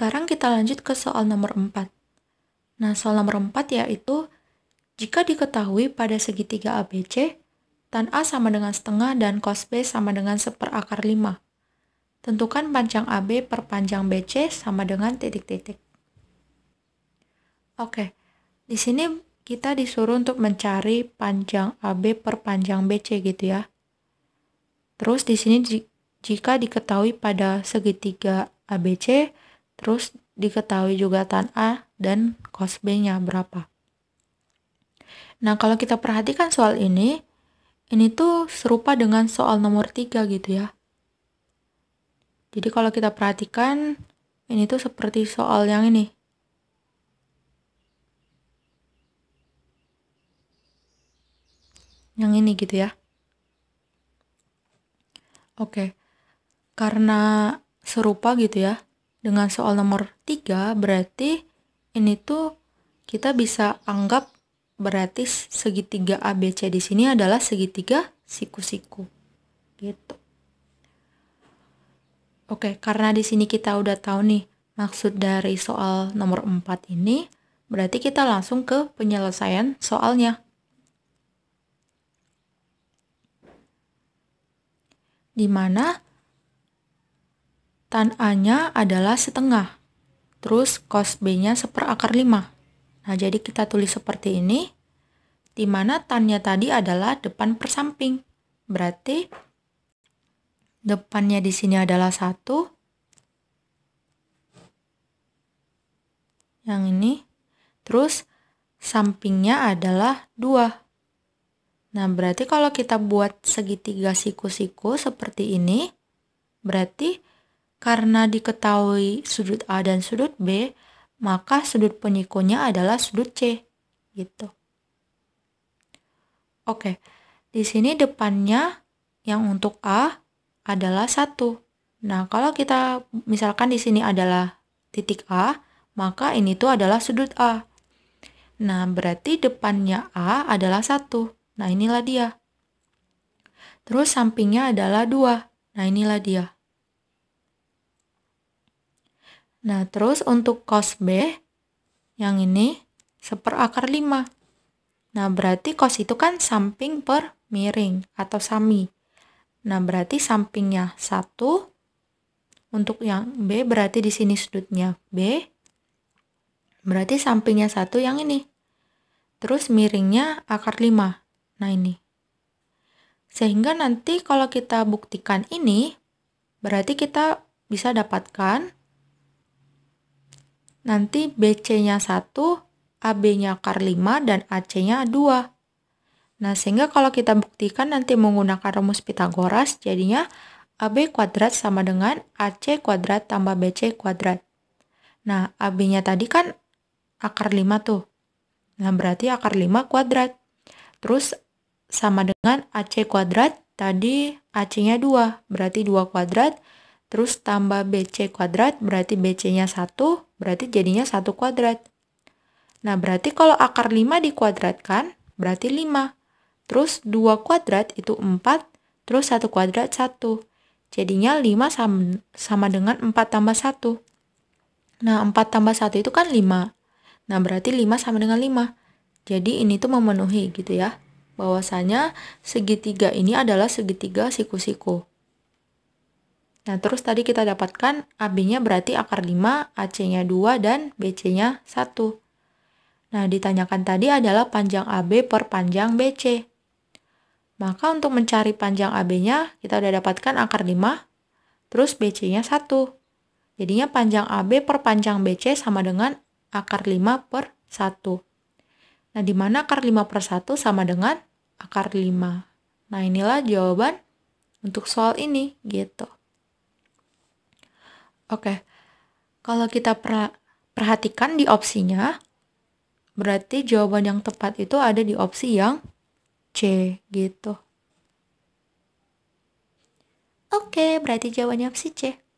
Sekarang kita lanjut ke soal nomor 4. Nah, soal nomor 4 yaitu jika diketahui pada segitiga ABC, tan A sama dengan setengah dan cos B sama dengan seperakar 5. Tentukan panjang AB per panjang BC sama dengan titik-titik. Oke, di sini kita disuruh untuk mencari panjang AB per panjang BC gitu ya. Terus di sini jika diketahui pada segitiga ABC, Terus diketahui juga tan A dan kos B-nya berapa. Nah, kalau kita perhatikan soal ini, ini tuh serupa dengan soal nomor 3 gitu ya. Jadi kalau kita perhatikan, ini tuh seperti soal yang ini. Yang ini gitu ya. Oke. Karena serupa gitu ya dengan soal nomor 3 berarti ini tuh kita bisa anggap berarti segitiga ABC di sini adalah segitiga siku-siku. Gitu. Oke, karena di sini kita udah tahu nih maksud dari soal nomor 4 ini, berarti kita langsung ke penyelesaian soalnya. Di mana Tan A-nya adalah setengah. Terus cos B-nya seperakar 5. Nah, jadi kita tulis seperti ini. Di mana nya tadi adalah depan persamping, Berarti depannya di sini adalah satu, Yang ini. Terus sampingnya adalah dua. Nah, berarti kalau kita buat segitiga siku-siku seperti ini, berarti karena diketahui sudut A dan sudut B, maka sudut penyikunya adalah sudut C. Gitu. Oke, di sini depannya yang untuk A adalah 1. Nah, kalau kita misalkan di sini adalah titik A, maka ini tuh adalah sudut A. Nah, berarti depannya A adalah 1. Nah, inilah dia. Terus sampingnya adalah 2. Nah, inilah dia. Nah, terus untuk cos B, yang ini seper akar 5. Nah, berarti cos itu kan samping per miring atau sami. Nah, berarti sampingnya 1. Untuk yang B berarti di sini sudutnya B. Berarti sampingnya 1 yang ini. Terus miringnya akar 5. Nah, ini. Sehingga nanti kalau kita buktikan ini, berarti kita bisa dapatkan Nanti BC-nya 1, AB-nya akar 5, dan AC-nya 2. Nah, sehingga kalau kita buktikan nanti menggunakan rumus Pitagoras, jadinya AB kuadrat sama dengan AC kuadrat tambah BC kuadrat. Nah, AB-nya tadi kan akar 5 tuh. Nah, berarti akar 5 kuadrat. Terus sama dengan AC kuadrat, tadi AC-nya 2, berarti 2 kuadrat Terus tambah BC kuadrat berarti BC-nya 1, berarti jadinya 1 kuadrat. Nah, berarti kalau akar 5 dikuadratkan, berarti 5. Terus 2 kuadrat itu 4, terus 1 kuadrat 1. Jadinya 5 sama, sama dengan 4 tambah 1. Nah, 4 tambah 1 itu kan 5. Nah, berarti 5 sama dengan 5. Jadi ini tuh memenuhi gitu ya. Bahwasanya segitiga ini adalah segitiga siku-siku. Nah, terus tadi kita dapatkan AB-nya berarti akar 5, AC-nya 2, dan BC-nya 1. Nah, ditanyakan tadi adalah panjang AB per panjang BC. Maka untuk mencari panjang AB-nya, kita udah dapatkan akar 5, terus BC-nya 1. Jadinya panjang AB per panjang BC sama dengan akar 5 per 1. Nah, di mana akar 5 per 1 sama dengan akar 5? Nah, inilah jawaban untuk soal ini, gitu. Oke. Kalau kita perhatikan di opsinya, berarti jawaban yang tepat itu ada di opsi yang C gitu. Oke, berarti jawabannya opsi C.